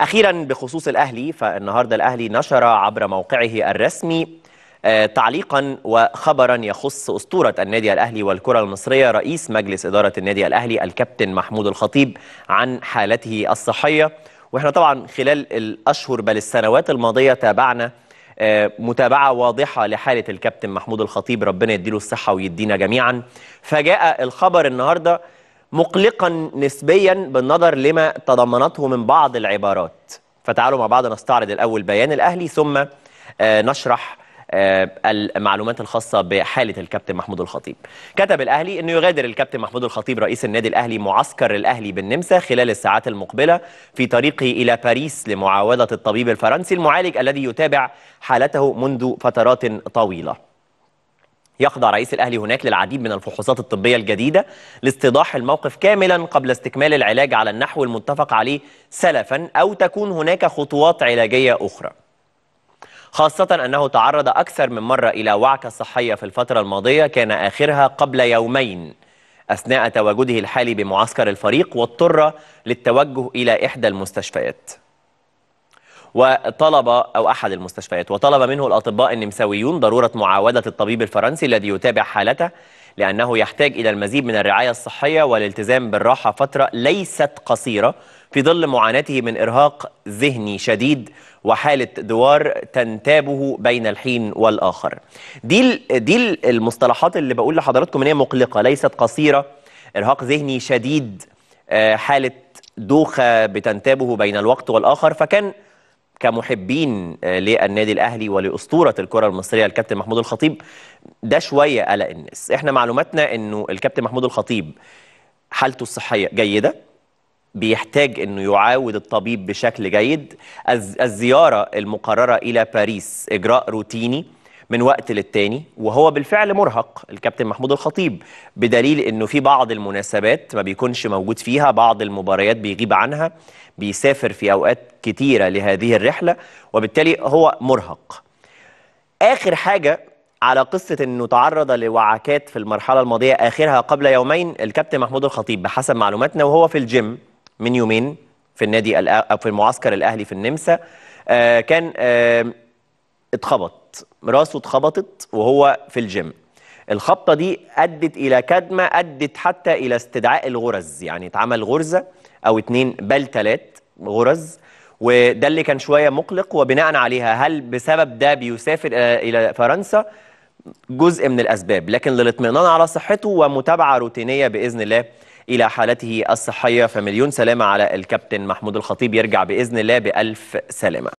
أخيرا بخصوص الأهلي فالنهاردة الأهلي نشر عبر موقعه الرسمي آه، تعليقا وخبرا يخص أسطورة النادي الأهلي والكرة المصرية رئيس مجلس إدارة النادي الأهلي الكابتن محمود الخطيب عن حالته الصحية وإحنا طبعا خلال الأشهر بل السنوات الماضية تابعنا آه، متابعة واضحة لحالة الكابتن محمود الخطيب ربنا يديله الصحة ويدينا جميعا فجاء الخبر النهاردة مقلقا نسبيا بالنظر لما تضمنته من بعض العبارات فتعالوا مع بعض نستعرض الأول بيان الأهلي ثم آه، نشرح آه، المعلومات الخاصة بحالة الكابتن محمود الخطيب كتب الأهلي أنه يغادر الكابتن محمود الخطيب رئيس النادي الأهلي معسكر الأهلي بالنمسا خلال الساعات المقبلة في طريقه إلى باريس لمعاودة الطبيب الفرنسي المعالج الذي يتابع حالته منذ فترات طويلة يخضع رئيس الأهلي هناك للعديد من الفحوصات الطبية الجديدة لاستيضاح الموقف كاملا قبل استكمال العلاج على النحو المتفق عليه سلفا أو تكون هناك خطوات علاجية أخرى خاصة أنه تعرض أكثر من مرة إلى وعكة صحية في الفترة الماضية كان آخرها قبل يومين أثناء تواجده الحالي بمعسكر الفريق واضطر للتوجه إلى إحدى المستشفيات وطلب أو أحد المستشفيات وطلب منه الأطباء النمساويون ضرورة معاودة الطبيب الفرنسي الذي يتابع حالته لأنه يحتاج إلى المزيد من الرعاية الصحية والالتزام بالراحة فترة ليست قصيرة في ظل معاناته من إرهاق ذهني شديد وحالة دوار تنتابه بين الحين والآخر دي, دي المصطلحات اللي بقول لحضراتكم إن هي مقلقة ليست قصيرة إرهاق ذهني شديد آه، حالة دوخة بتنتابه بين الوقت والآخر فكان كمحبين آه، للنادي الاهلي ولاسطوره الكره المصريه الكابتن محمود الخطيب ده شويه قلق الناس احنا معلوماتنا انه الكابتن محمود الخطيب حالته الصحيه جيده بيحتاج انه يعاود الطبيب بشكل جيد الزياره المقرره الى باريس اجراء روتيني من وقت للتاني وهو بالفعل مرهق الكابتن محمود الخطيب بدليل انه في بعض المناسبات ما بيكونش موجود فيها بعض المباريات بيغيب عنها بيسافر في اوقات كتيره لهذه الرحله وبالتالي هو مرهق اخر حاجه على قصة أنه تعرض لوعكات في المرحلة الماضية آخرها قبل يومين الكابتن محمود الخطيب بحسب معلوماتنا وهو في الجيم من يومين في النادي في المعسكر الأهلي في النمسا آه، كان آه، اتخبط راسه اتخبطت وهو في الجيم الخبطه دي ادت الى كدمه ادت حتى الى استدعاء الغرز يعني اتعمل غرزه او اتنين بل تلات غرز وده اللي كان شويه مقلق وبناء عليها هل بسبب ده بيسافر آه، الى فرنسا جزء من الاسباب لكن للاطمئنان على صحته ومتابعه روتينيه باذن الله الى حالته الصحيه فمليون سلامه على الكابتن محمود الخطيب يرجع باذن الله بالف سلامه